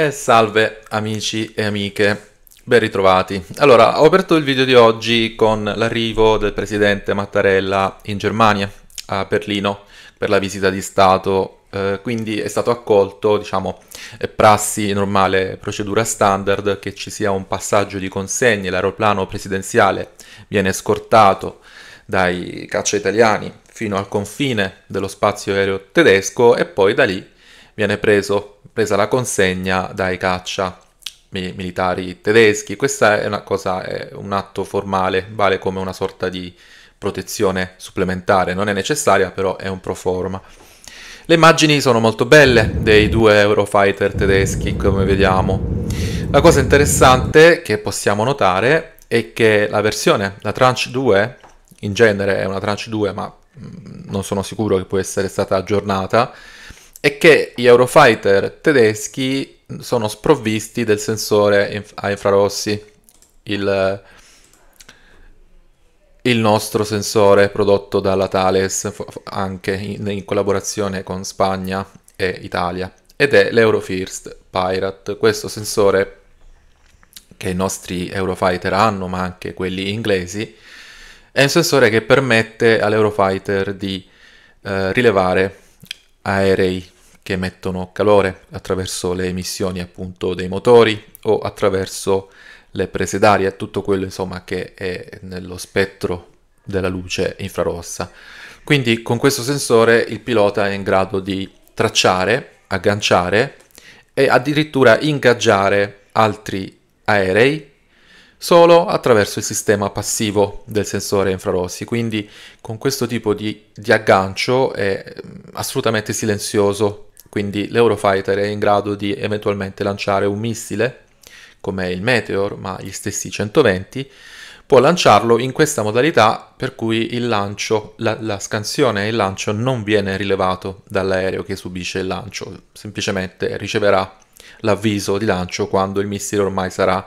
E salve amici e amiche, ben ritrovati. Allora, ho aperto il video di oggi con l'arrivo del presidente Mattarella in Germania, a Berlino, per la visita di Stato, eh, quindi è stato accolto, diciamo, è prassi, normale procedura standard, che ci sia un passaggio di consegne, l'aeroplano presidenziale viene scortato dai caccia italiani fino al confine dello spazio aereo tedesco e poi da lì viene preso, presa la consegna dai caccia militari tedeschi. Questa è una cosa, è un atto formale, vale come una sorta di protezione supplementare, non è necessaria però è un pro forma. Le immagini sono molto belle dei due Eurofighter tedeschi come vediamo. La cosa interessante che possiamo notare è che la versione, la tranche 2, in genere è una tranche 2 ma mm, non sono sicuro che può essere stata aggiornata, è che gli Eurofighter tedeschi sono sprovvisti del sensore inf- a infrarossi, il, il, nostro sensore prodotto dalla Thales anche in, in collaborazione con Spagna e Italia, ed è l'Eurofirst Pirate, questo sensore che i nostri Eurofighter hanno, ma anche quelli inglesi, è un sensore che permette all'Eurofighter di eh, rilevare aerei che emettono calore attraverso le emissioni appunto dei motori o attraverso le prese d'aria, tutto quello insomma che è nello spettro della luce infrarossa. Quindi con questo sensore il pilota è in grado di tracciare, agganciare e addirittura ingaggiare altri aerei solo attraverso il sistema passivo del sensore infrarossi, quindi con questo tipo di, di aggancio è mm, assolutamente silenzioso, quindi l'Eurofighter è in grado di eventualmente lanciare un missile come il Meteor, ma gli stessi 120, può lanciarlo in questa modalità per cui il lancio, la, la, scansione e il lancio non viene rilevato dall'aereo che subisce il lancio, semplicemente riceverà l'avviso di lancio quando il missile ormai sarà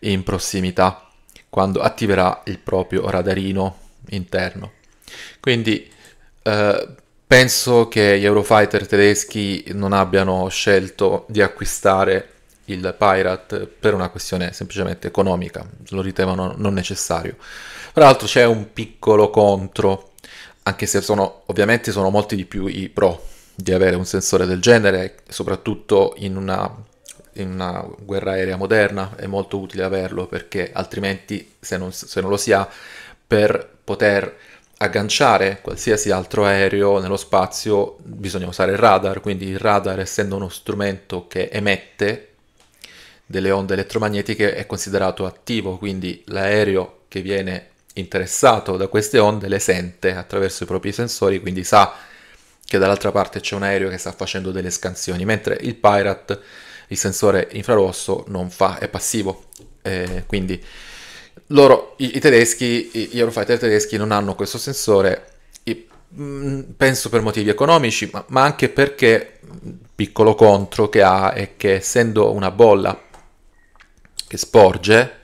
in prossimità quando attiverà il proprio radarino interno. Quindi eh, penso che gli Eurofighter tedeschi non abbiano scelto di acquistare il Pirate per una questione semplicemente economica, lo ritenevano non necessario. Tra l'altro c'è un piccolo contro, anche se sono ovviamente sono molti di più i pro di avere un sensore del genere, soprattutto in una in una guerra aerea moderna è molto utile averlo perché altrimenti se non, se non lo si ha per poter agganciare qualsiasi altro aereo nello spazio bisogna usare il radar, quindi il radar essendo uno strumento che emette delle onde elettromagnetiche è considerato attivo, quindi l'aereo che viene interessato da queste onde le sente attraverso i propri sensori, quindi sa che dall'altra parte c'è un aereo che sta facendo delle scansioni, mentre il pirate il sensore infrarosso non fa, è passivo. Eh, quindi loro, i, i tedeschi, gli Eurofighter tedeschi non hanno questo sensore, i, mh, mm, penso per motivi economici, ma, ma anche perché mm, piccolo contro che ha è che essendo una bolla che sporge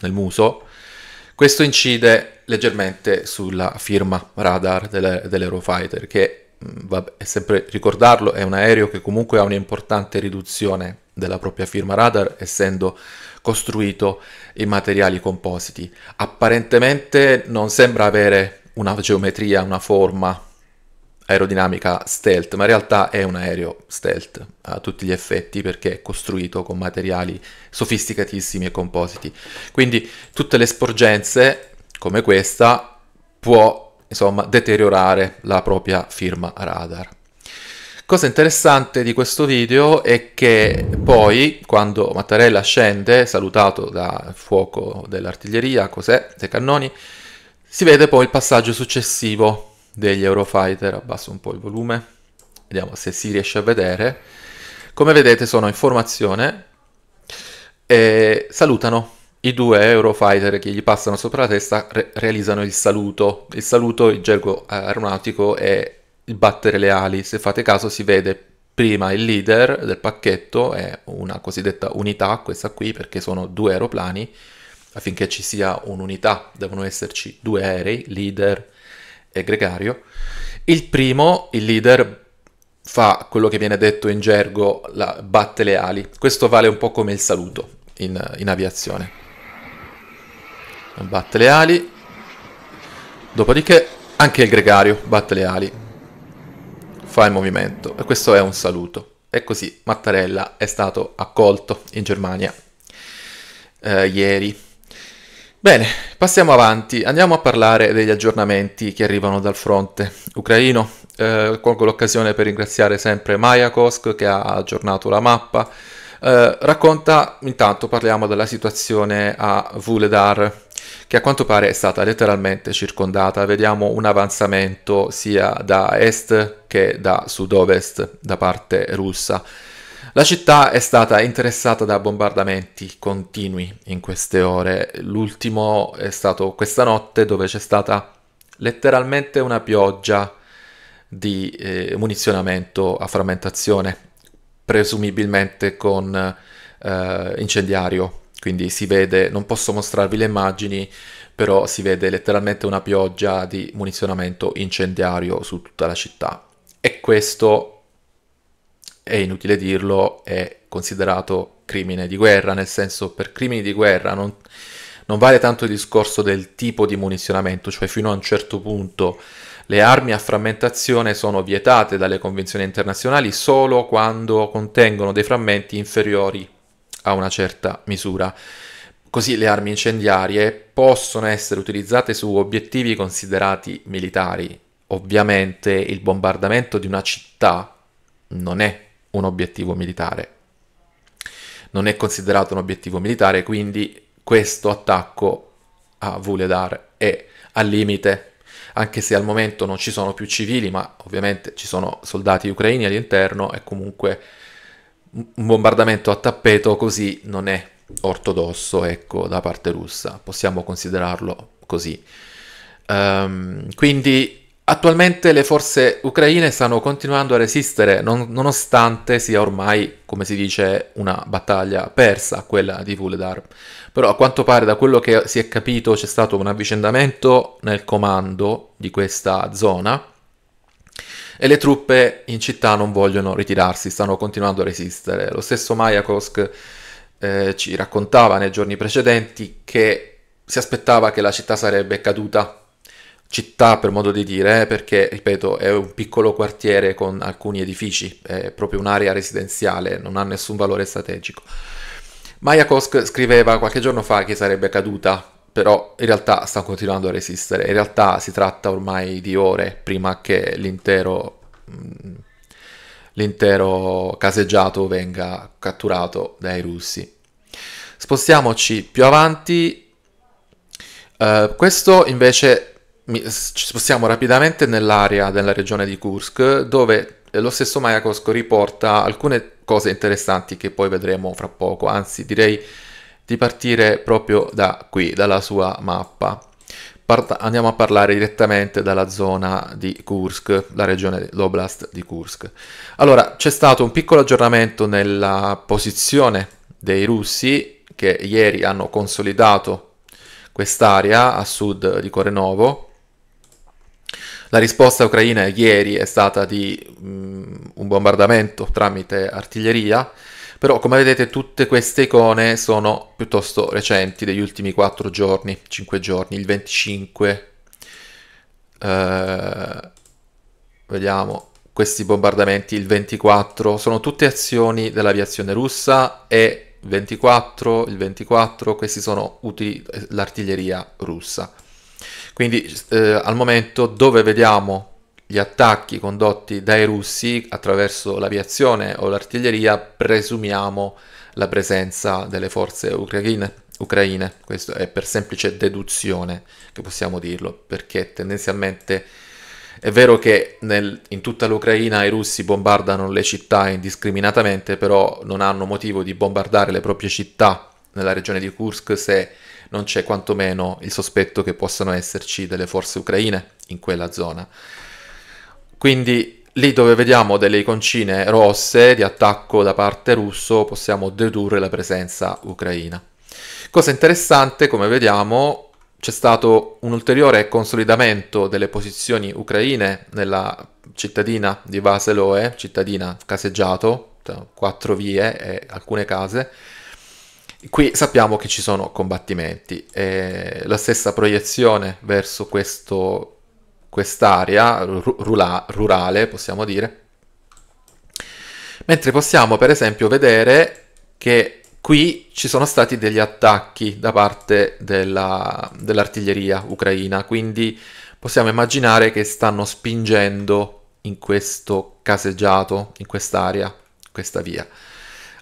nel muso, questo incide leggermente sulla firma radar delle, dell'Eurofighter, che mm, vabbè, è sempre ricordarlo, è un aereo che comunque ha un'importante riduzione della propria firma radar, essendo costruito in materiali compositi. Apparentemente non sembra avere una geometria, una forma aerodinamica stealth, ma in realtà è un aereo stealth a tutti gli effetti perché è costruito con materiali sofisticatissimi e compositi. Quindi tutte le sporgenze come questa può insomma deteriorare la propria firma radar. Cosa interessante di questo video è che poi, quando Mattarella scende, salutato dal fuoco dell'artiglieria, cos'è, dei cannoni, si vede poi il passaggio successivo degli Eurofighter. Abbasso un po' il volume, vediamo se si riesce a vedere. Come vedete sono in formazione e salutano i due Eurofighter che gli passano sopra la testa, re realizzano il saluto. Il saluto, il gergo eh, aeronautico, è il battere le ali. Se fate caso si vede prima il leader del pacchetto, è una cosiddetta unità, questa qui, perché sono due aeroplani, affinché ci sia un'unità devono esserci due aerei, leader e gregario. Il primo, il leader, fa quello che viene detto in gergo, la, batte le ali. Questo vale un po' come il saluto in, in aviazione. Batte le ali, dopodiché anche il gregario batte le ali fa il movimento e questo è un saluto. E così Mattarella è stato accolto in Germania eh, ieri. Bene, passiamo avanti, andiamo a parlare degli aggiornamenti che arrivano dal fronte ucraino. Eh, colgo l'occasione per ringraziare sempre Majakosk che ha aggiornato la mappa. Eh, racconta, intanto parliamo della situazione a Vuledar, che a quanto pare è stata letteralmente circondata. Vediamo un avanzamento sia da est che da sud-ovest da parte russa. La città è stata interessata da bombardamenti continui in queste ore. L'ultimo è stato questa notte dove c'è stata letteralmente una pioggia di eh, munizionamento a frammentazione, presumibilmente con eh, incendiario quindi si vede, non posso mostrarvi le immagini, però si vede letteralmente una pioggia di munizionamento incendiario su tutta la città. E questo, è inutile dirlo, è considerato crimine di guerra, nel senso per crimini di guerra non, non vale tanto il discorso del tipo di munizionamento, cioè fino a un certo punto le armi a frammentazione sono vietate dalle convenzioni internazionali solo quando contengono dei frammenti inferiori a una certa misura. Così le armi incendiarie possono essere utilizzate su obiettivi considerati militari. Ovviamente il bombardamento di una città non è un obiettivo militare. Non è considerato un obiettivo militare, quindi questo attacco a Vuledar è al limite, anche se al momento non ci sono più civili, ma ovviamente ci sono soldati ucraini all'interno e comunque un bombardamento a tappeto così non è ortodosso, ecco, da parte russa, possiamo considerarlo così. Um, quindi attualmente le forze ucraine stanno continuando a resistere non, nonostante sia ormai, come si dice, una battaglia persa quella di Vuledar. Però a quanto pare da quello che si è capito c'è stato un avvicendamento nel comando di questa zona e le truppe in città non vogliono ritirarsi, stanno continuando a resistere. Lo stesso Mayakovsk eh, ci raccontava nei giorni precedenti che si aspettava che la città sarebbe caduta città per modo di dire, eh, perché ripeto è un piccolo quartiere con alcuni edifici, è proprio un'area residenziale, non ha nessun valore strategico. Mayakovsk scriveva qualche giorno fa che sarebbe caduta, però in realtà sta continuando a resistere, in realtà si tratta ormai di ore prima che l'intero Mm, l'intero caseggiato venga catturato dai russi. Spostiamoci più avanti. Uh, questo invece mi, ci spostiamo rapidamente nell'area della regione di Kursk, dove lo stesso Mayakovsky riporta alcune cose interessanti che poi vedremo fra poco, anzi direi di partire proprio da qui, dalla sua mappa. Parta- andiamo a parlare direttamente dalla zona di Kursk, la regione l'oblast di Kursk. Allora, c'è stato un piccolo aggiornamento nella posizione dei russi che ieri hanno consolidato quest'area a sud di Korenovo. La risposta ucraina ieri è stata di um, un bombardamento tramite artiglieria però come vedete tutte queste icone sono piuttosto recenti, degli ultimi 4 giorni, 5 giorni, il 25. Eh, vediamo questi bombardamenti, il 24, sono tutte azioni dell'aviazione russa e 24, il 24, questi sono utili eh, l'artiglieria russa. Quindi eh, al momento dove vediamo gli attacchi condotti dai russi attraverso l'aviazione o l'artiglieria presumiamo la presenza delle forze ucraine. ucraine. Questo è per semplice deduzione che possiamo dirlo, perché tendenzialmente è vero che nel, in tutta l'Ucraina i russi bombardano le città indiscriminatamente, però non hanno motivo di bombardare le proprie città nella regione di Kursk se non c'è quantomeno il sospetto che possano esserci delle forze ucraine in quella zona. Quindi lì dove vediamo delle iconcine rosse di attacco da parte russo possiamo dedurre la presenza ucraina. Cosa interessante, come vediamo, c'è stato un ulteriore consolidamento delle posizioni ucraine nella cittadina di Vaseloe, cittadina caseggiato, quattro vie e alcune case. Qui sappiamo che ci sono combattimenti e la stessa proiezione verso questo quest'area rurale, possiamo dire. Mentre possiamo per esempio vedere che qui ci sono stati degli attacchi da parte della, dell'artiglieria ucraina, quindi possiamo immaginare che stanno spingendo in questo caseggiato, in quest'area, in questa via.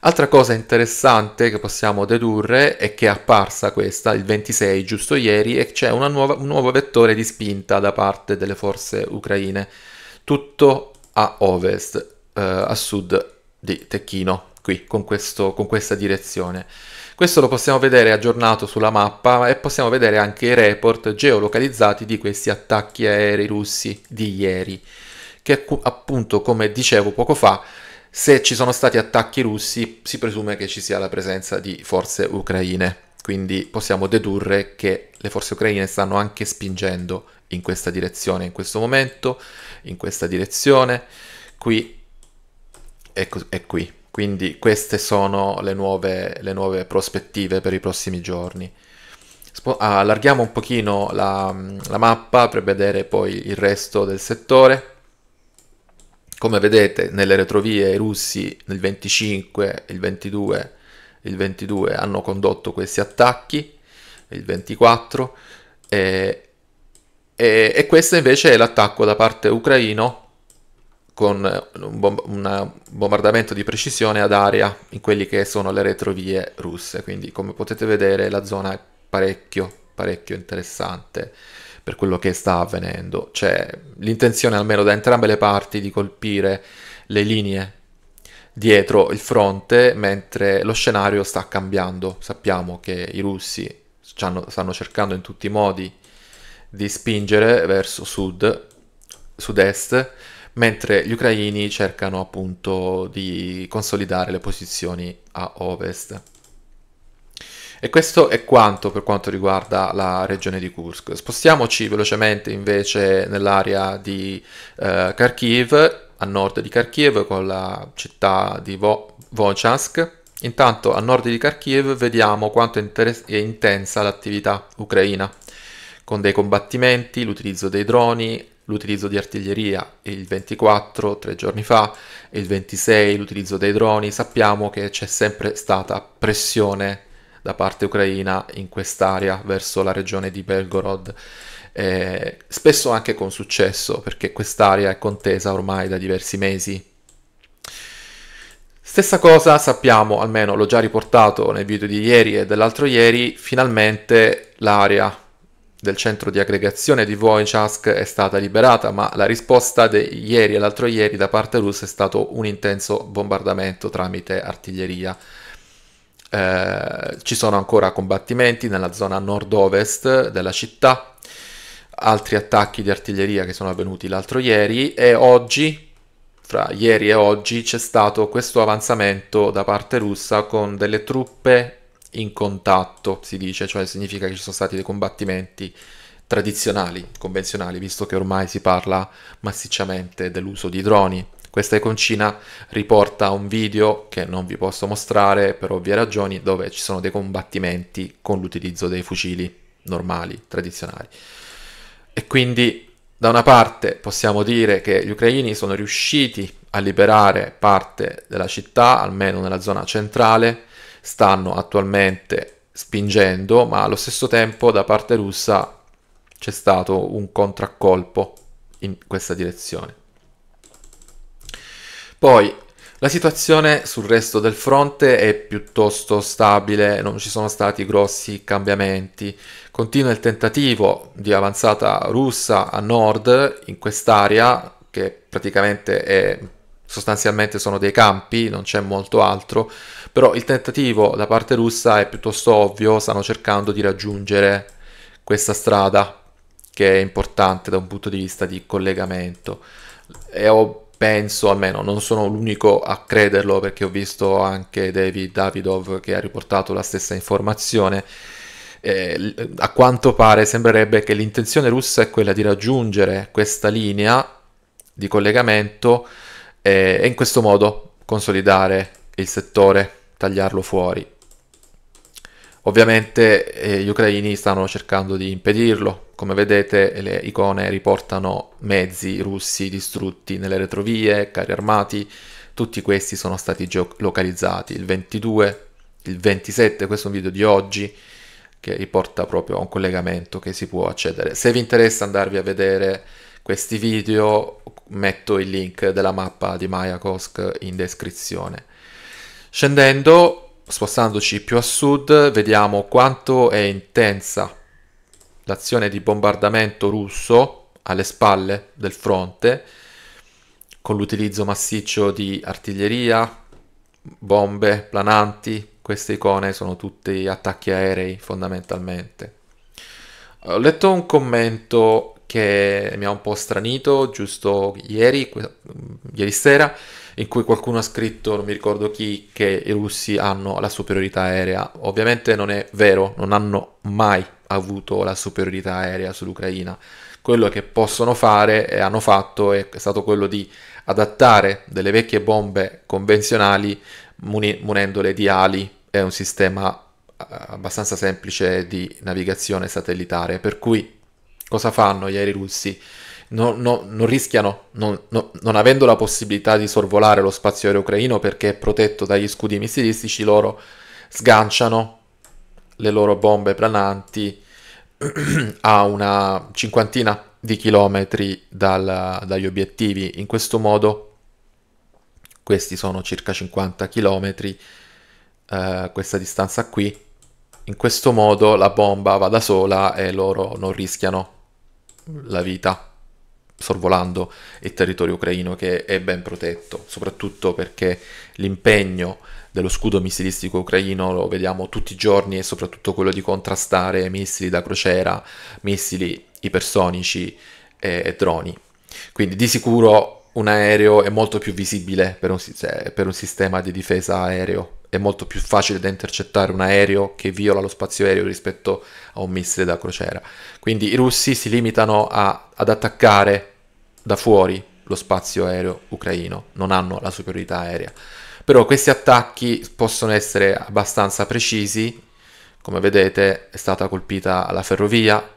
Altra cosa interessante che possiamo dedurre è che è apparsa questa il 26 giusto ieri e c'è nuova, un nuovo vettore di spinta da parte delle forze ucraine, tutto a ovest, eh, a sud di Tecchino, qui con, questo, con questa direzione. Questo lo possiamo vedere aggiornato sulla mappa e possiamo vedere anche i report geolocalizzati di questi attacchi aerei russi di ieri, che appunto come dicevo poco fa se ci sono stati attacchi russi, si presume che ci sia la presenza di forze ucraine. Quindi possiamo dedurre che le forze ucraine stanno anche spingendo in questa direzione in questo momento, in questa direzione, qui e, ecco, e qui. Quindi queste sono le nuove, le nuove, prospettive per i prossimi giorni. Sp allarghiamo un pochino la, la mappa per vedere poi il resto del settore. Come vedete nelle retrovie i russi nel 25 il 22, il 22 hanno condotto questi attacchi, il 24, e, e, e questo invece è l'attacco da parte ucraino con un, bom- un, bombardamento di precisione ad aria in quelli che sono le retrovie russe. Quindi, come potete vedere, la zona è parecchio, parecchio interessante per quello che sta avvenendo. C'è cioè, l'intenzione almeno da entrambe le parti di colpire le linee dietro il fronte mentre lo scenario sta cambiando. Sappiamo che i russi stanno cercando in tutti i modi di spingere verso sud, sud-est, mentre gli ucraini cercano appunto di consolidare le posizioni a ovest. E questo è quanto per quanto riguarda la regione di Kursk. Spostiamoci velocemente invece nell'area di eh, Kharkiv, a nord di Kharkiv, con la città di Vo- Vochansk. Intanto a nord di Kharkiv vediamo quanto è, inter- è intensa l'attività ucraina, con dei combattimenti, l'utilizzo dei droni, l'utilizzo di artiglieria il 24, tre giorni fa, il 26 l'utilizzo dei droni, sappiamo che c'è sempre stata pressione da parte ucraina in quest'area verso la regione di Belgorod, eh, spesso anche con successo perché quest'area è contesa ormai da diversi mesi. Stessa cosa sappiamo, almeno l'ho già riportato nel video di ieri e dell'altro ieri, finalmente l'area del centro di aggregazione di Voichask è stata liberata, ma la risposta di ieri e l'altro ieri da parte russa è stato un intenso bombardamento tramite artiglieria. Eh, ci sono ancora combattimenti nella zona nord-ovest della città, altri attacchi di artiglieria che sono avvenuti l'altro ieri e oggi, fra ieri e oggi, c'è stato questo avanzamento da parte russa con delle truppe in contatto, si dice, cioè significa che ci sono stati dei combattimenti tradizionali, convenzionali, visto che ormai si parla massicciamente dell'uso di droni questa iconcina riporta un video che non vi posso mostrare per ovvie ragioni dove ci sono dei combattimenti con l'utilizzo dei fucili normali, tradizionali. E quindi da una parte possiamo dire che gli ucraini sono riusciti a liberare parte della città, almeno nella zona centrale, stanno attualmente spingendo, ma allo stesso tempo da parte russa c'è stato un contraccolpo in questa direzione. Poi la situazione sul resto del fronte è piuttosto stabile, non ci sono stati grossi cambiamenti. Continua il tentativo di avanzata russa a nord in quest'area che praticamente è sostanzialmente sono dei campi, non c'è molto altro, però il tentativo da parte russa è piuttosto ovvio, stanno cercando di raggiungere questa strada che è importante da un punto di vista di collegamento. E ho penso almeno, non sono l'unico a crederlo perché ho visto anche David Davidov che ha riportato la stessa informazione. Eh, a quanto pare sembrerebbe che l'intenzione russa è quella di raggiungere questa linea di collegamento eh, e in questo modo consolidare il settore, tagliarlo fuori. Ovviamente eh, gli ucraini stanno cercando di impedirlo. Come vedete le icone riportano mezzi russi distrutti nelle retrovie, carri armati, tutti questi sono stati geolocalizzati. Il 22, il 27, questo è un video di oggi che riporta proprio a un collegamento che si può accedere. Se vi interessa andarvi a vedere questi video metto il link della mappa di Mayakovsk in descrizione. Scendendo Spostandoci più a sud vediamo quanto è intensa l'azione di bombardamento russo alle spalle del fronte con l'utilizzo massiccio di artiglieria, bombe, plananti, queste icone sono tutti attacchi aerei fondamentalmente. Ho letto un commento che mi ha un po' stranito giusto ieri, ieri sera, in cui qualcuno ha scritto, non mi ricordo chi, che i russi hanno la superiorità aerea. Ovviamente non è vero, non hanno mai avuto la superiorità aerea sull'Ucraina. Quello che possono fare e hanno fatto è stato quello di adattare delle vecchie bombe convenzionali muni- munendole di ali è un sistema eh, abbastanza semplice di navigazione satellitare, per cui cosa fanno gli aerei russi? non, no, non rischiano, non, no, non, avendo la possibilità di sorvolare lo spazio aereo ucraino perché è protetto dagli scudi missilistici, loro sganciano le loro bombe plananti a una cinquantina di chilometri dal, dagli obiettivi. In questo modo, questi sono circa 50 chilometri, eh, questa distanza qui. In questo modo la bomba va da sola e loro non rischiano la vita sorvolando il territorio ucraino che è ben protetto, soprattutto perché l'impegno dello scudo missilistico ucraino lo vediamo tutti i giorni e soprattutto quello di contrastare missili da crociera, missili ipersonici e, e droni. Quindi di sicuro un aereo è molto più visibile per un, cioè, per un sistema di difesa aereo, è molto più facile da intercettare un aereo che viola lo spazio aereo rispetto a un missile da crociera. Quindi i russi si limitano a, ad attaccare da fuori lo spazio aereo ucraino, non hanno la superiorità aerea. Però questi attacchi possono essere abbastanza precisi, come vedete è stata colpita la ferrovia,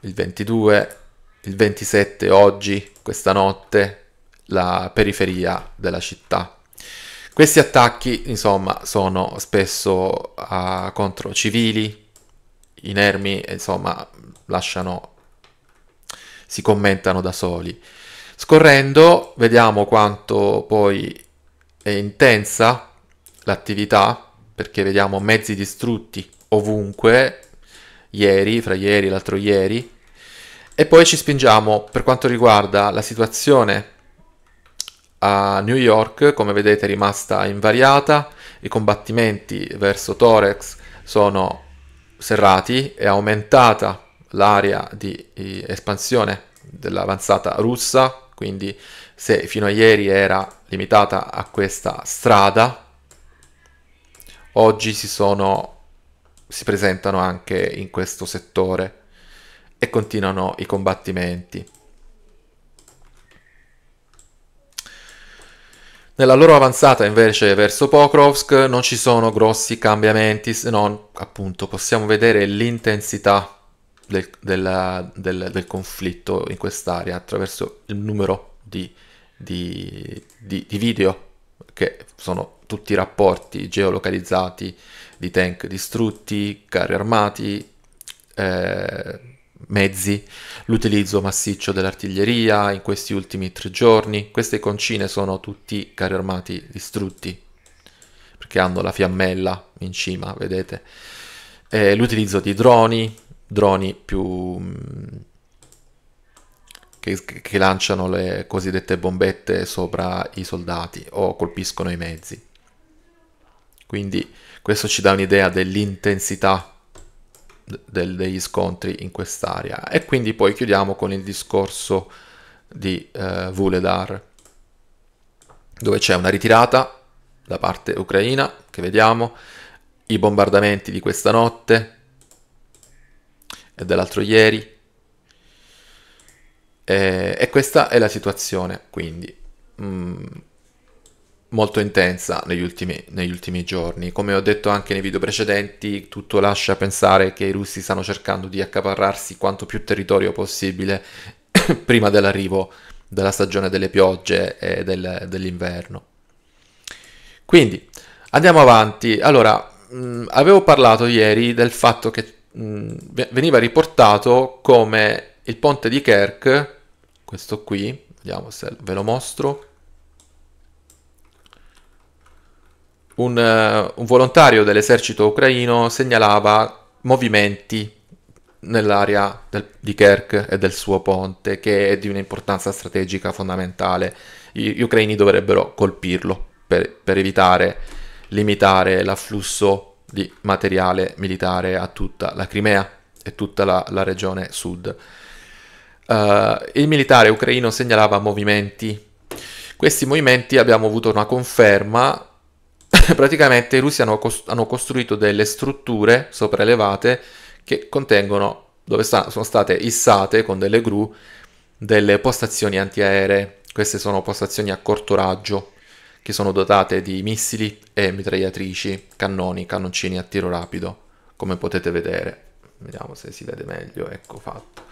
il 22, il 27 oggi, questa notte, la periferia della città. Questi attacchi, insomma, sono spesso uh, contro civili, inermi, insomma, lasciano si commentano da soli. Scorrendo vediamo quanto poi è intensa l'attività, perché vediamo mezzi distrutti ovunque, ieri, fra ieri e l'altro ieri, e poi ci spingiamo per quanto riguarda la situazione a New York, come vedete è rimasta invariata, i combattimenti verso Torex sono serrati, è aumentata l'area di espansione dell'avanzata russa, quindi se fino a ieri era limitata a questa strada, oggi si, sono, si presentano anche in questo settore e continuano i combattimenti. Nella loro avanzata invece verso Pokrovsk non ci sono grossi cambiamenti se non appunto possiamo vedere l'intensità del, della, del, del conflitto in quest'area attraverso il numero di, di, di, di video che sono tutti i rapporti geolocalizzati di tank distrutti, carri armati, eh, mezzi, l'utilizzo massiccio dell'artiglieria in questi ultimi tre giorni. Queste concine sono tutti carri armati distrutti, perché hanno la fiammella in cima, vedete. Eh, l'utilizzo di droni, droni più mm, che, che, lanciano le cosiddette bombette sopra i soldati o colpiscono i mezzi. Quindi questo ci dà un'idea dell'intensità del, degli scontri in quest'area. E quindi poi chiudiamo con il discorso di eh, Vuledar, dove c'è una ritirata da parte ucraina, che vediamo, i bombardamenti di questa notte, e dell'altro ieri. E, e, questa è la situazione, quindi mh, mm, molto intensa negli ultimi, negli ultimi giorni. Come ho detto anche nei video precedenti, tutto lascia pensare che i russi stanno cercando di accaparrarsi quanto più territorio possibile prima dell'arrivo della stagione delle piogge e del, dell'inverno. Quindi andiamo avanti. Allora, mh, mm, avevo parlato ieri del fatto che mh, mm, veniva riportato come il ponte di Kerk, questo qui, vediamo se ve lo mostro, un, uh, un volontario dell'esercito ucraino segnalava movimenti nell'area di Kerk e del suo ponte, che è di un'importanza strategica fondamentale. Gli, gli ucraini dovrebbero colpirlo per, per evitare, limitare l'afflusso di materiale militare a tutta la Crimea e tutta la, la regione sud. Uh, il militare ucraino segnalava movimenti. Questi movimenti abbiamo avuto una conferma. Praticamente i russi hanno, cost- hanno, costruito delle strutture sopraelevate che contengono, dove sta- sono state issate con delle gru, delle postazioni antiaeree. Queste sono postazioni a corto raggio che sono dotate di missili e mitragliatrici, cannoni, cannoncini a tiro rapido, come potete vedere. Vediamo se si vede meglio, ecco fatto.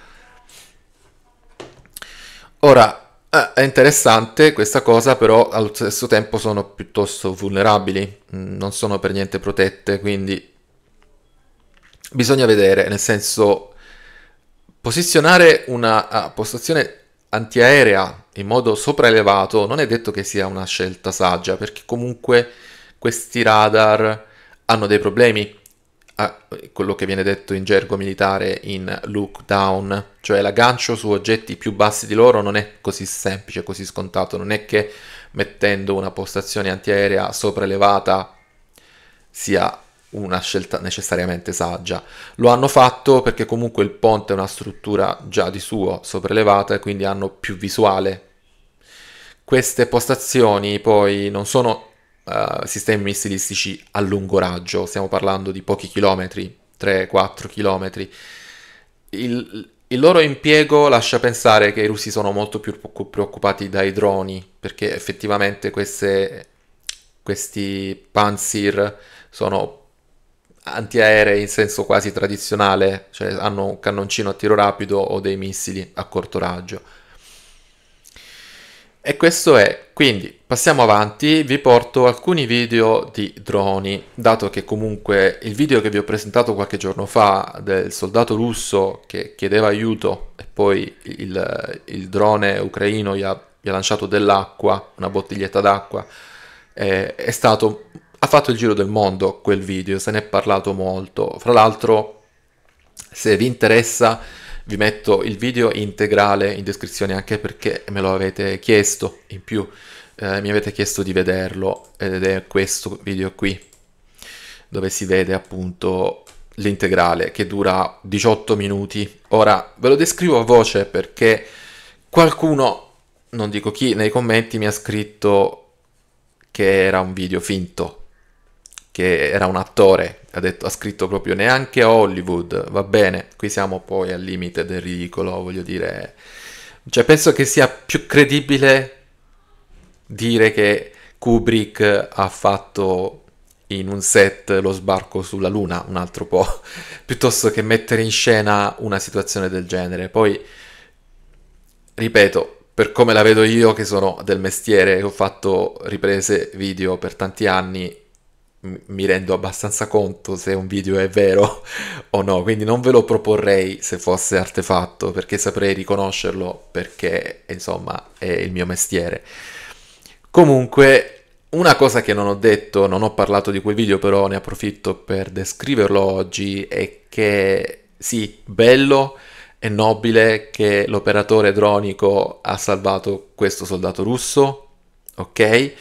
Ora, eh, è interessante questa cosa, però allo stesso tempo sono piuttosto vulnerabili, mm, non sono per niente protette, quindi bisogna vedere, nel senso posizionare una ah, postazione antiaerea in modo sopraelevato non è detto che sia una scelta saggia, perché comunque questi radar hanno dei problemi. Ah, quello che viene detto in gergo militare in look down, cioè l'aggancio su oggetti più bassi di loro non è così semplice, così scontato, non è che mettendo una postazione antiaerea sopraelevata sia una scelta necessariamente saggia. Lo hanno fatto perché comunque il ponte è una struttura già di suo sopraelevata e quindi hanno più visuale. Queste postazioni poi non sono uh, sistemi missilistici a lungo raggio, stiamo parlando di pochi chilometri, 3-4 chilometri. Il, il loro impiego lascia pensare che i russi sono molto più preoccupati dai droni, perché effettivamente queste, questi Panzer sono antiaerei in senso quasi tradizionale, cioè hanno un cannoncino a tiro rapido o dei missili a corto raggio. E questo è, quindi passiamo avanti, vi porto alcuni video di droni, dato che comunque il video che vi ho presentato qualche giorno fa del soldato russo che chiedeva aiuto e poi il, il drone ucraino gli ha, gli ha lanciato dell'acqua, una bottiglietta d'acqua, eh, è stato ha fatto il giro del mondo quel video, se ne è parlato molto. Fra l'altro, se vi interessa, vi metto il video integrale in descrizione anche perché me lo avete chiesto in più. Eh, mi avete chiesto di vederlo ed è questo video qui dove si vede appunto l'integrale che dura 18 minuti. Ora ve lo descrivo a voce perché qualcuno, non dico chi, nei commenti mi ha scritto che era un video finto che era un attore, ha, detto, ha scritto proprio neanche Hollywood, va bene, qui siamo poi al limite del ridicolo, voglio dire, cioè penso che sia più credibile dire che Kubrick ha fatto in un set lo sbarco sulla luna un altro po', piuttosto che mettere in scena una situazione del genere. Poi, ripeto, per come la vedo io, che sono del mestiere, ho fatto riprese video per tanti anni, mi rendo abbastanza conto se un video è vero o no, quindi non ve lo proporrei se fosse artefatto perché saprei riconoscerlo perché insomma è il mio mestiere. Comunque una cosa che non ho detto, non ho parlato di quel video però ne approfitto per descriverlo oggi è che sì, bello e nobile che l'operatore dronico ha salvato questo soldato russo, ok?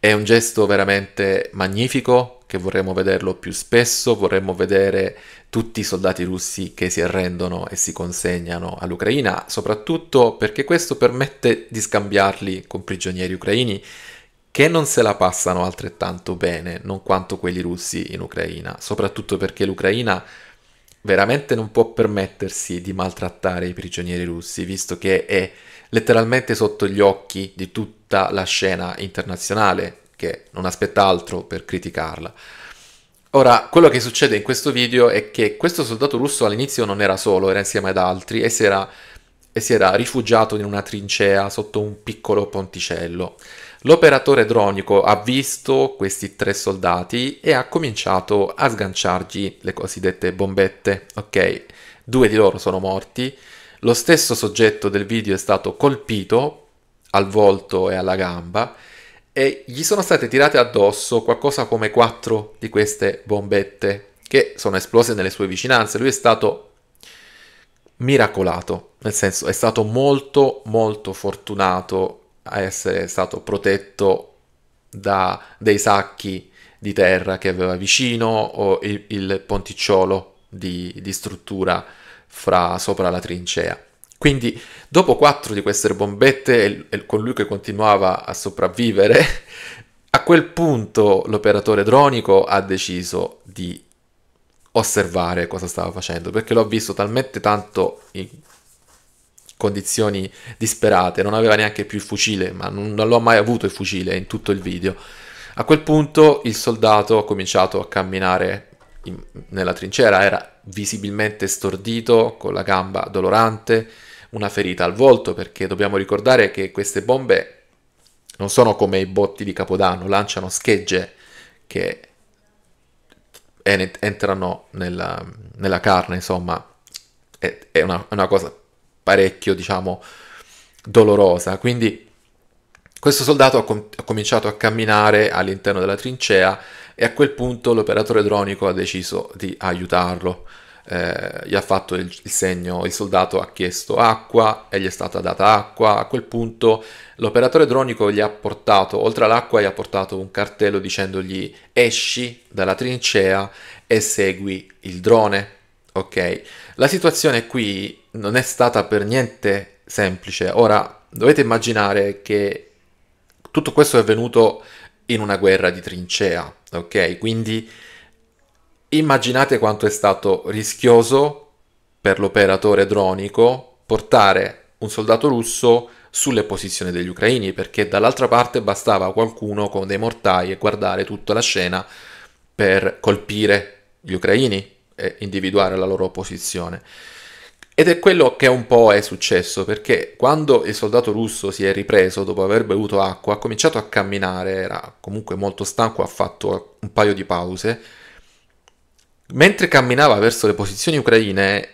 È un gesto veramente magnifico che vorremmo vederlo più spesso, vorremmo vedere tutti i soldati russi che si arrendono e si consegnano all'Ucraina, soprattutto perché questo permette di scambiarli con prigionieri ucraini che non se la passano altrettanto bene, non quanto quelli russi in Ucraina, soprattutto perché l'Ucraina veramente non può permettersi di maltrattare i prigionieri russi, visto che è letteralmente sotto gli occhi di tutti tutta la scena internazionale che non aspetta altro per criticarla. Ora, quello che succede in questo video è che questo soldato russo all'inizio non era solo, era insieme ad altri e si era, e si era rifugiato in una trincea sotto un piccolo ponticello. L'operatore dronico ha visto questi tre soldati e ha cominciato a sganciargli le cosiddette bombette. Ok, due di loro sono morti. Lo stesso soggetto del video è stato colpito al volto e alla gamba e gli sono state tirate addosso qualcosa come quattro di queste bombette che sono esplose nelle sue vicinanze. Lui è stato miracolato, nel senso è stato molto molto fortunato a essere stato protetto da dei sacchi di terra che aveva vicino o il, il ponticciolo di, di struttura fra, sopra la trincea. Quindi dopo quattro di queste bombette e con lui che continuava a sopravvivere, a quel punto l'operatore dronico ha deciso di osservare cosa stava facendo, perché l'ho visto talmente tanto in condizioni disperate, non aveva neanche più il fucile, ma non, non l'ho mai avuto il fucile in tutto il video. A quel punto il soldato ha cominciato a camminare in, nella trincera, era visibilmente stordito, con la gamba dolorante, una ferita al volto, perché dobbiamo ricordare che queste bombe non sono come i botti di Capodanno, lanciano schegge che entrano nella, nella carne, insomma, è, è una, una, cosa parecchio, diciamo, dolorosa. Quindi questo soldato ha, com- ha cominciato a camminare all'interno della trincea e a quel punto l'operatore dronico ha deciso di aiutarlo eh, gli ha fatto il, il, segno, il soldato ha chiesto acqua e gli è stata data acqua. A quel punto l'operatore dronico gli ha portato, oltre all'acqua, gli ha portato un cartello dicendogli esci dalla trincea e segui il drone. Ok, la situazione qui non è stata per niente semplice. Ora dovete immaginare che tutto questo è avvenuto in una guerra di trincea, ok? Quindi Immaginate quanto è stato rischioso per l'operatore dronico portare un soldato russo sulle posizioni degli ucraini, perché dall'altra parte bastava qualcuno con dei mortai e guardare tutta la scena per colpire gli ucraini e individuare la loro posizione. Ed è quello che un po' è successo, perché quando il soldato russo si è ripreso dopo aver bevuto acqua, ha cominciato a camminare, era comunque molto stanco, ha fatto un paio di pause, Mentre camminava verso le posizioni ucraine,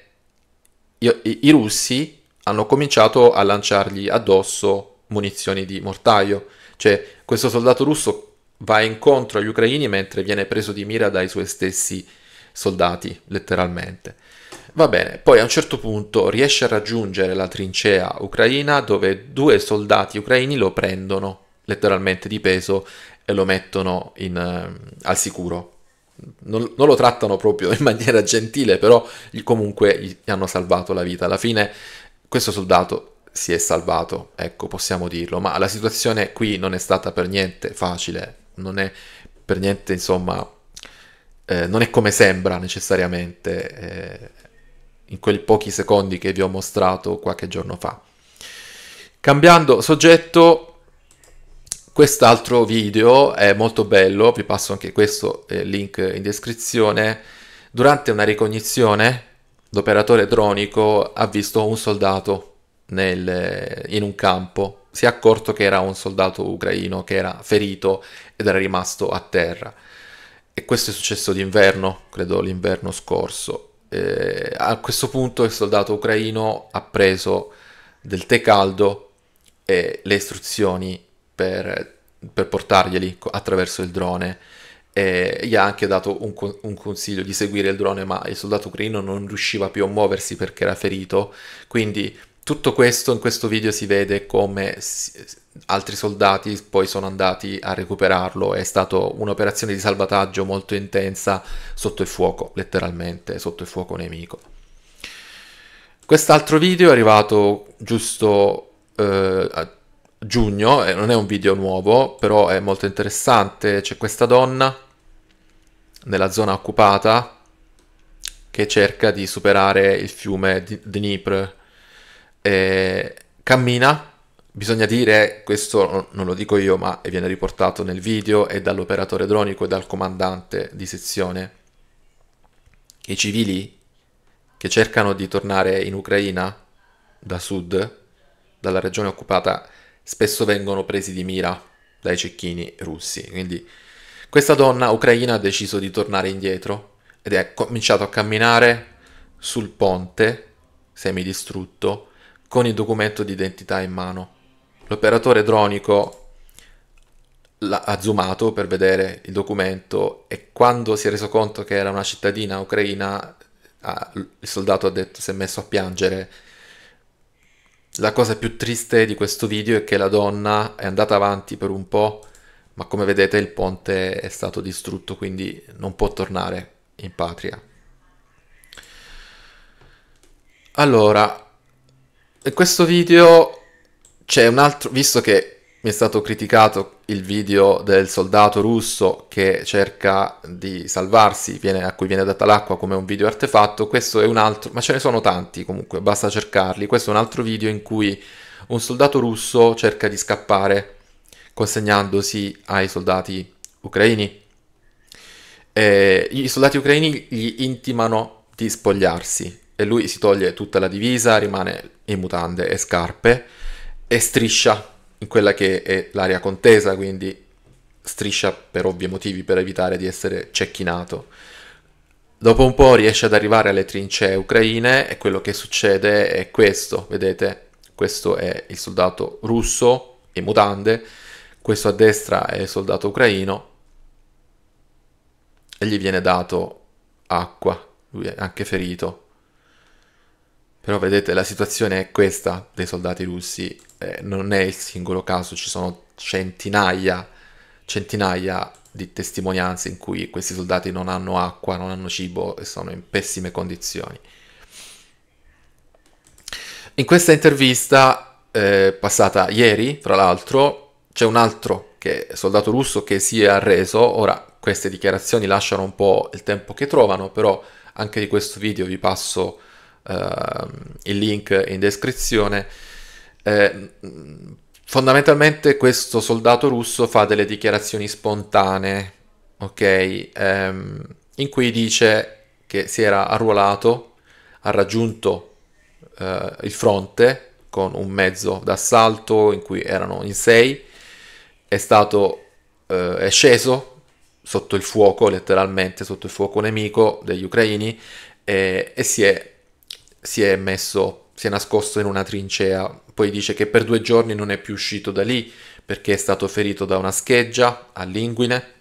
i, i, i russi hanno cominciato a lanciargli addosso munizioni di mortaio. Cioè, questo soldato russo va incontro agli ucraini mentre viene preso di mira dai suoi stessi soldati, letteralmente. Va bene, poi a un certo punto riesce a raggiungere la trincea ucraina dove due soldati ucraini lo prendono letteralmente di peso e lo mettono in, uh, al sicuro non, non, lo trattano proprio in maniera gentile, però gli, comunque gli hanno salvato la vita. Alla fine questo soldato si è salvato, ecco, possiamo dirlo, ma la situazione qui non è stata per niente facile, non è per niente, insomma, eh, non è come sembra necessariamente eh, in quei pochi secondi che vi ho mostrato qualche giorno fa. Cambiando soggetto, Quest'altro video è molto bello, vi passo anche questo eh, link in descrizione. Durante una ricognizione, l'operatore dronico ha visto un soldato nel, in un campo. Si è accorto che era un soldato ucraino che era ferito ed era rimasto a terra. E questo è successo d'inverno, credo l'inverno scorso. Eh, a questo punto il soldato ucraino ha preso del tè caldo e le istruzioni per, per portarglieli attraverso il drone. E gli ha anche dato un, un, consiglio di seguire il drone, ma il soldato ucraino non riusciva più a muoversi perché era ferito. Quindi tutto questo in questo video si vede come altri soldati poi sono andati a recuperarlo. È stata un'operazione di salvataggio molto intensa sotto il fuoco, letteralmente sotto il fuoco nemico. Quest'altro video è arrivato giusto eh, giugno, eh, non è un video nuovo, però è molto interessante, c'è questa donna nella zona occupata che cerca di superare il fiume D- Dnipro. Eh, cammina, bisogna dire, questo non lo dico io, ma viene riportato nel video e dall'operatore dronico e dal comandante di sezione, che i civili che cercano di tornare in Ucraina da sud, dalla regione occupata, spesso vengono presi di mira dai cecchini russi. Quindi questa donna ucraina ha deciso di tornare indietro ed è cominciato a camminare sul ponte semidistrutto con il documento di identità in mano. L'operatore dronico ha zoomato per vedere il documento e quando si è reso conto che era una cittadina ucraina, il soldato ha detto, si è messo a piangere la cosa più triste di questo video è che la donna è andata avanti per un po', ma come vedete il ponte è stato distrutto, quindi non può tornare in patria. Allora, in questo video c'è un altro, visto che mi è stato criticato il video del soldato russo che cerca di salvarsi, viene, a cui viene data l'acqua come un video artefatto, questo è un altro, ma ce ne sono tanti comunque, basta cercarli, questo è un altro video in cui un soldato russo cerca di scappare consegnandosi ai soldati ucraini. E I soldati ucraini gli intimano di spogliarsi e lui si toglie tutta la divisa, rimane in mutande e scarpe e striscia in quella che è l'area contesa, quindi striscia per ovvi motivi per evitare di essere cecchinato. Dopo un po' riesce ad arrivare alle trincee ucraine e quello che succede è questo, vedete, questo è il soldato russo in mutande, questo a destra è il soldato ucraino e gli viene dato acqua, lui è anche ferito. Però vedete, la situazione è questa dei soldati russi, eh, non è il singolo caso, ci sono centinaia, centinaia di testimonianze in cui questi soldati non hanno acqua, non hanno cibo e sono in pessime condizioni. In questa intervista, eh, passata ieri, tra l'altro, c'è un altro che, soldato russo che si è arreso. Ora, queste dichiarazioni lasciano un po' il tempo che trovano, però anche di questo video vi passo Ehm, il link in descrizione. Eh, fondamentalmente questo soldato russo fa delle dichiarazioni spontanee, ok? Ehm, in cui dice che si era arruolato, ha raggiunto eh, il fronte con un mezzo d'assalto in cui erano in sei, è stato eh, è sceso sotto il fuoco, letteralmente sotto il fuoco nemico degli ucraini e, e si è si è messo, si è nascosto in una trincea, poi dice che per due giorni non è più uscito da lì perché è stato ferito da una scheggia linguine.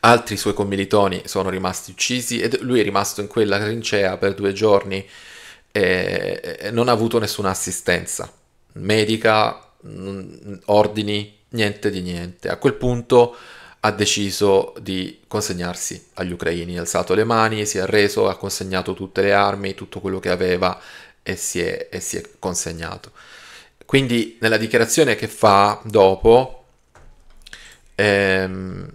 Altri suoi commilitoni sono rimasti uccisi e lui è rimasto in quella trincea per due giorni e non ha avuto nessuna assistenza medica, ordini, niente di niente. A quel punto ha deciso di consegnarsi agli ucraini, ha alzato le mani, si è arreso, ha consegnato tutte le armi, tutto quello che aveva e si è, e si è consegnato. Quindi nella dichiarazione che fa dopo, ehm,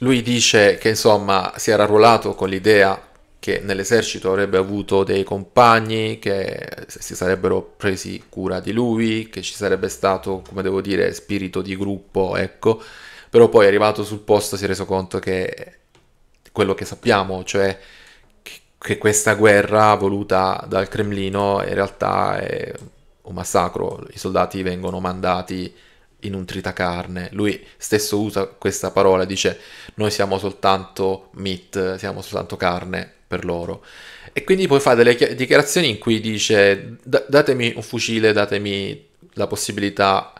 lui dice che insomma si era arruolato con l'idea che nell'esercito avrebbe avuto dei compagni che si sarebbero presi cura di lui, che ci sarebbe stato, come devo dire, spirito di gruppo, ecco, però poi arrivato sul posto si è reso conto che quello che sappiamo, cioè che questa guerra voluta dal Cremlino in realtà è un massacro, i soldati vengono mandati in un tritacarne. Lui stesso usa questa parola, dice noi siamo soltanto meat, siamo soltanto carne per loro. E quindi poi fa delle dichiarazioni in cui dice datemi un fucile, datemi la possibilità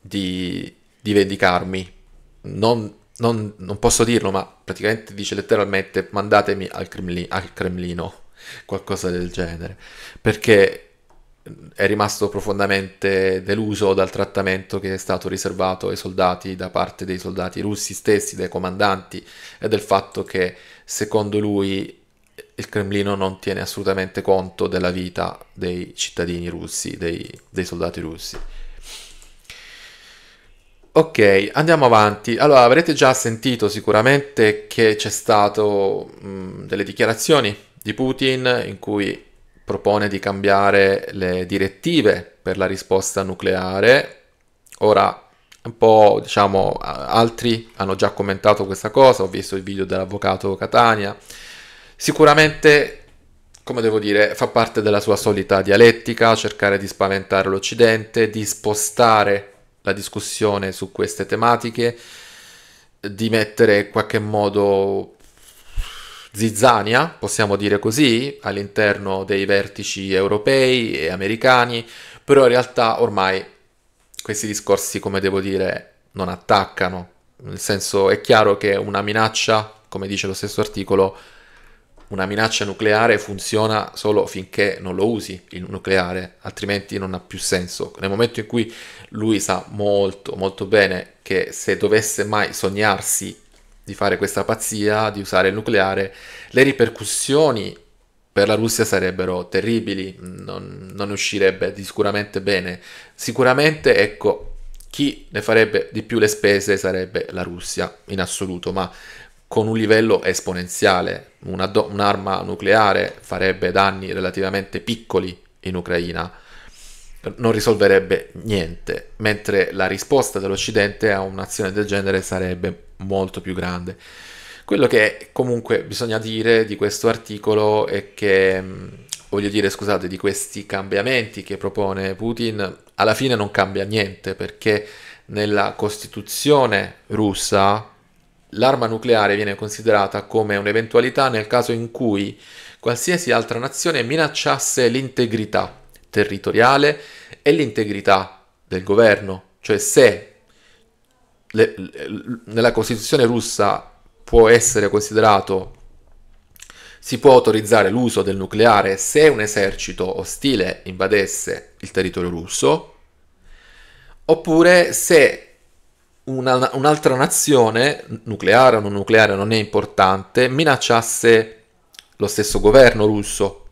di, di vendicarmi non, non, non, posso dirlo, ma praticamente dice letteralmente mandatemi al, Kremlin, al Cremlino, qualcosa del genere, perché è rimasto profondamente deluso dal trattamento che è stato riservato ai soldati da parte dei soldati russi stessi, dai comandanti e del fatto che secondo lui il Cremlino non tiene assolutamente conto della vita dei cittadini russi, dei, dei soldati russi. Ok, andiamo avanti. Allora, avrete già sentito sicuramente che c'è stato mh, delle dichiarazioni di Putin in cui propone di cambiare le direttive per la risposta nucleare. Ora, un po', diciamo, altri hanno già commentato questa cosa, ho visto il video dell'avvocato Catania. Sicuramente come devo dire, fa parte della sua solita dialettica, cercare di spaventare l'Occidente, di spostare la discussione su queste tematiche, di mettere in qualche modo zizzania, possiamo dire così, all'interno dei vertici europei e americani, però in realtà ormai questi discorsi, come devo dire, non attaccano, nel senso è chiaro che una minaccia, come dice lo stesso articolo, una minaccia nucleare funziona solo finché non lo usi il nucleare, altrimenti non ha più senso. Nel momento in cui lui sa molto molto bene che se dovesse mai sognarsi di fare questa pazzia, di usare il nucleare, le ripercussioni per la Russia sarebbero terribili, non, non uscirebbe di sicuramente bene. Sicuramente, ecco, chi ne farebbe di più le spese sarebbe la Russia in assoluto, ma con un livello esponenziale. Do- un'arma nucleare farebbe danni relativamente piccoli in Ucraina, non risolverebbe niente, mentre la risposta dell'Occidente a un'azione del genere sarebbe molto più grande. Quello che comunque bisogna dire di questo articolo è che, mm, voglio dire, scusate, di questi cambiamenti che propone Putin, alla fine non cambia niente perché nella Costituzione russa, L'arma nucleare viene considerata come un'eventualità nel caso in cui qualsiasi altra nazione minacciasse l'integrità territoriale e l'integrità del governo, cioè se le, le, nella Costituzione russa può essere considerato si può autorizzare l'uso del nucleare se un esercito ostile invadesse il territorio russo, oppure se una, un'altra nazione, nucleare o non nucleare, non è importante, minacciasse lo stesso governo russo.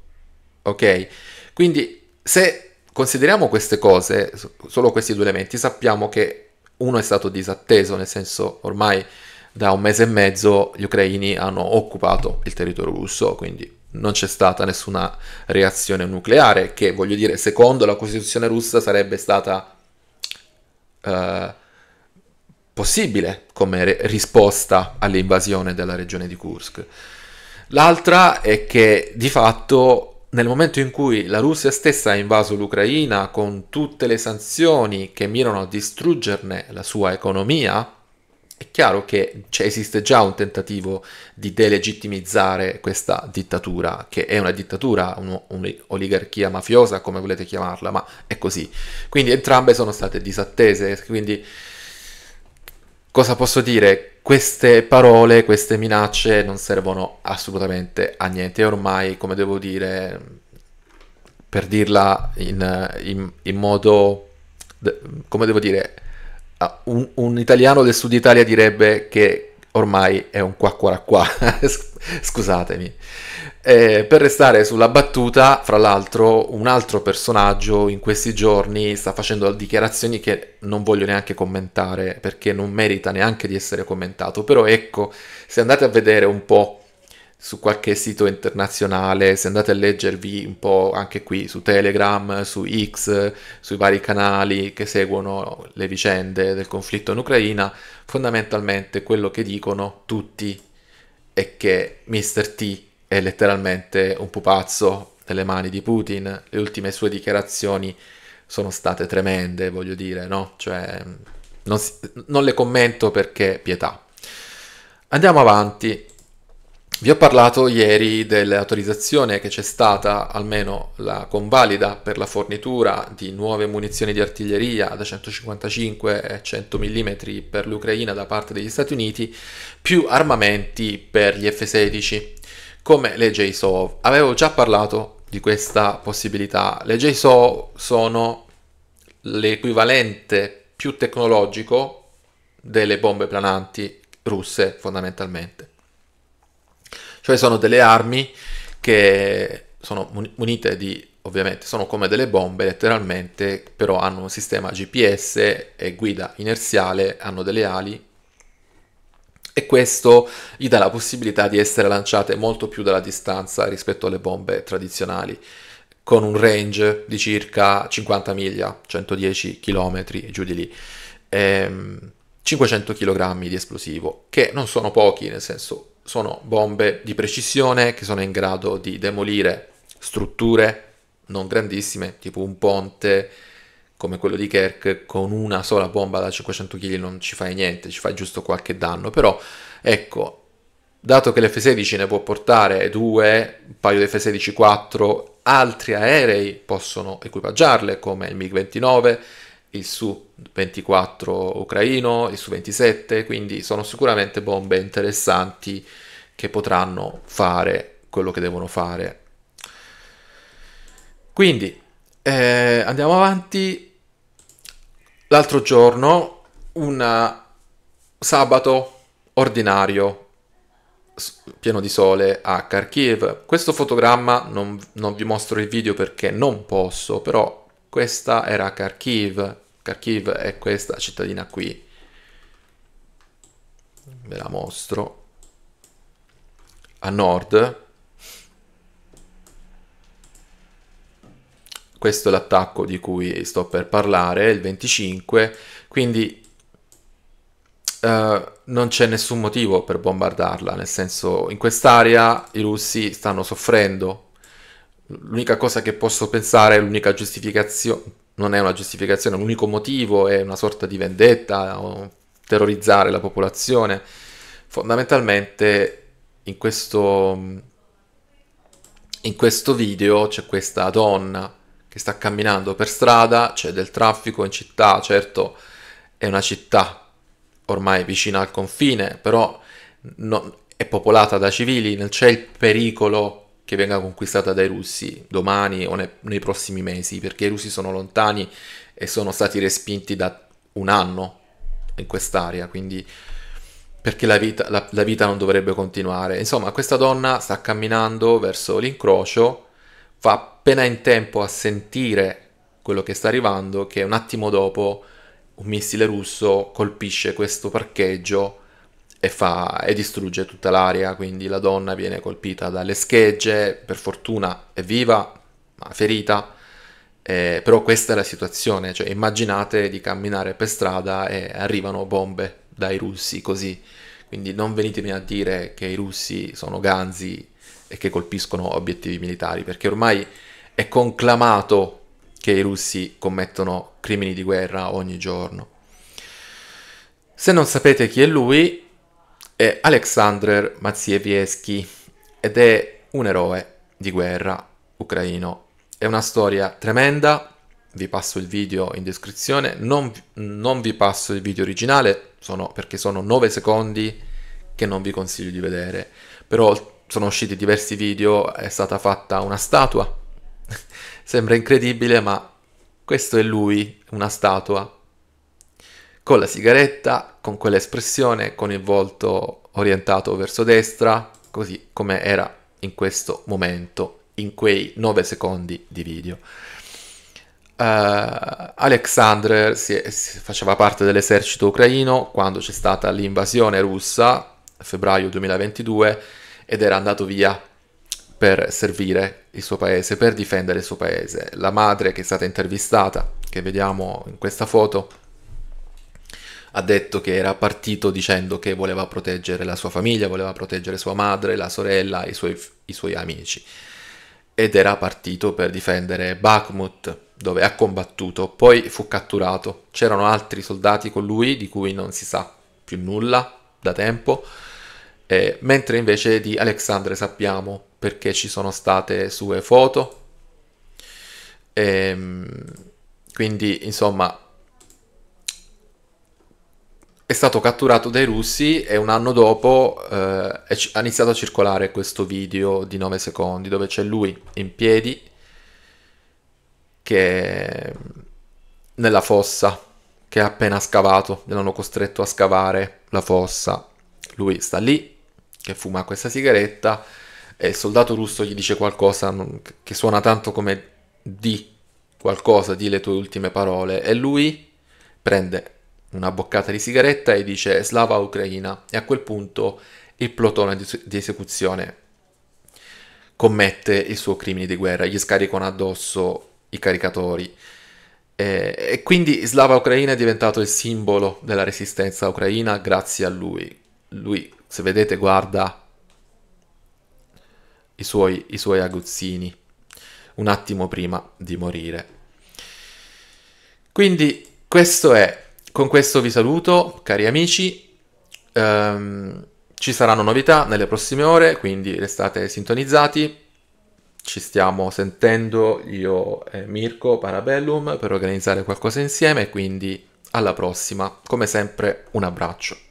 Ok? Quindi se consideriamo queste cose, solo questi due elementi, sappiamo che uno è stato disatteso, nel senso ormai da un mese e mezzo gli ucraini hanno occupato il territorio russo, quindi non c'è stata nessuna reazione nucleare, che voglio dire, secondo la Costituzione russa sarebbe stata... Uh, possibile come risposta all'invasione della regione di Kursk. L'altra è che di fatto nel momento in cui la Russia stessa ha invaso l'Ucraina con tutte le sanzioni che mirano a distruggerne la sua economia, è chiaro che esiste già un tentativo di delegittimizzare questa dittatura, che è una dittatura, un'oligarchia mafiosa, come volete chiamarla, ma è così. Quindi entrambe sono state disattese, quindi cosa posso dire? Queste parole, queste minacce non servono assolutamente a niente. ormai, come devo dire, per dirla in, in, in modo, come devo dire, un, un italiano del sud Italia direbbe che ormai è un qua qua qua, scusatemi. Eh, per restare sulla battuta, fra l'altro, un altro personaggio in questi giorni sta facendo dichiarazioni che non voglio neanche commentare perché non merita neanche di essere commentato, però ecco, se andate a vedere un po' su qualche sito internazionale, se andate a leggervi un po' anche qui su Telegram, su X, sui vari canali che seguono le vicende del conflitto in Ucraina, fondamentalmente quello che dicono tutti è che Mr. T è letteralmente un pupazzo nelle mani di Putin, le ultime sue dichiarazioni sono state tremende, voglio dire, no? Cioè, non, si, non le commento perché pietà. Andiamo avanti, vi ho parlato ieri dell'autorizzazione che c'è stata, almeno la convalida, per la fornitura di nuove munizioni di artiglieria da 155 e 100 mm per l'Ucraina da parte degli Stati Uniti, più armamenti per gli F-16, come le JSOV. Avevo già parlato di questa possibilità. Le JSOV sono l'equivalente più tecnologico delle bombe plananti russe, fondamentalmente cioè sono delle armi che sono munite di, ovviamente, sono come delle bombe letteralmente, però hanno un sistema GPS e guida inerziale, hanno delle ali e questo gli dà la possibilità di essere lanciate molto più dalla distanza rispetto alle bombe tradizionali, con un range di circa 50 miglia, 110 km giù di lì, ehm, 500 kg di esplosivo, che non sono pochi, nel senso sono bombe di precisione che sono in grado di demolire strutture non grandissime, tipo un ponte come quello di Kirk, con una sola bomba da 500 kg non ci fai niente, ci fai giusto qualche danno, però ecco, dato che l'F-16 ne può portare due, un paio di F-16-4, altri aerei possono equipaggiarle come il MiG-29, il Su-24 ucraino, il Su-27, quindi sono sicuramente bombe interessanti che potranno fare quello che devono fare. Quindi eh, andiamo avanti. L'altro giorno, un sabato ordinario, pieno di sole a Kharkiv. Questo fotogramma non, non vi mostro il video perché non posso, però questa era Kharkiv, Kharkiv è questa cittadina qui. Ve la mostro. A nord. Questo è l'attacco di cui sto per parlare, il 25, quindi Uh, non c'è nessun motivo per bombardarla, nel senso in quest'area i russi stanno soffrendo L'unica cosa che posso pensare, l'unica giustificazione, non è una giustificazione, l'unico motivo è una sorta di vendetta o terrorizzare la popolazione. Fondamentalmente in questo, in questo video c'è questa donna che sta camminando per strada, c'è del traffico in città, certo è una città ormai vicina al confine, però non, è popolata da civili, non c'è il pericolo che venga conquistata dai russi domani o ne- nei prossimi mesi, perché i russi sono lontani e sono stati respinti da un anno in quest'area, quindi perché la vita, la, la vita non dovrebbe continuare. Insomma, questa donna sta camminando verso l'incrocio, fa appena in tempo a sentire quello che sta arrivando, che un attimo dopo un missile russo colpisce questo parcheggio e, fa, e distrugge tutta l'area, quindi la donna viene colpita dalle schegge, per fortuna è viva, ma ferita, eh, però questa è la situazione, cioè immaginate di camminare per strada e arrivano bombe dai russi così, quindi non venitemi a dire che i russi sono ganzi e che colpiscono obiettivi militari, perché ormai è conclamato che i russi commettono crimini di guerra ogni giorno. Se non sapete chi è lui, è Alexander Matsiewiecki ed è un eroe di guerra ucraino. È una storia tremenda, vi passo il video in descrizione, non, non vi passo il video originale sono, perché sono 9 secondi che non vi consiglio di vedere, però sono usciti diversi video, è stata fatta una statua, sembra incredibile ma questo è lui, una statua con la sigaretta, con quell'espressione, con il volto orientato verso destra, così come era in questo momento, in quei 9 secondi di video. Uh, eh, Alexander si si faceva parte dell'esercito ucraino quando c'è stata l'invasione russa a febbraio 2022 ed era andato via per servire il suo paese, per difendere il suo paese. La madre che è stata intervistata, che vediamo in questa foto, ha detto che era partito dicendo che voleva proteggere la sua famiglia, voleva proteggere sua madre, la sorella i suoi, i suoi amici. Ed era partito per difendere Bakhmut, dove ha combattuto, poi fu catturato. C'erano altri soldati con lui di cui non si sa più nulla da tempo, eh, mentre invece di Alexandre sappiamo perché ci sono state sue foto. E, ehm, quindi, insomma, è stato catturato dai russi e un anno dopo eh, ha iniziato a circolare questo video di 9 secondi dove c'è lui in piedi che nella fossa che ha appena scavato, l'hanno costretto a scavare la fossa. Lui sta lì che fuma questa sigaretta e il soldato russo gli dice qualcosa che suona tanto come di qualcosa, di le tue ultime parole e lui prende una boccata di sigaretta e dice Slava Ucraina e a quel punto il plotone di esecuzione commette il suo crimine di guerra, gli scaricano addosso i caricatori. E, quindi Slava Ucraina è diventato il simbolo della resistenza ucraina grazie a lui. Lui, se vedete, guarda i suoi, i suoi aguzzini un attimo prima di morire. Quindi questo è con questo vi saluto, cari amici. Um, ci saranno novità nelle prossime ore, quindi restate sintonizzati. Ci stiamo sentendo io e Mirko Parabellum per organizzare qualcosa insieme, quindi alla prossima. Come sempre un abbraccio.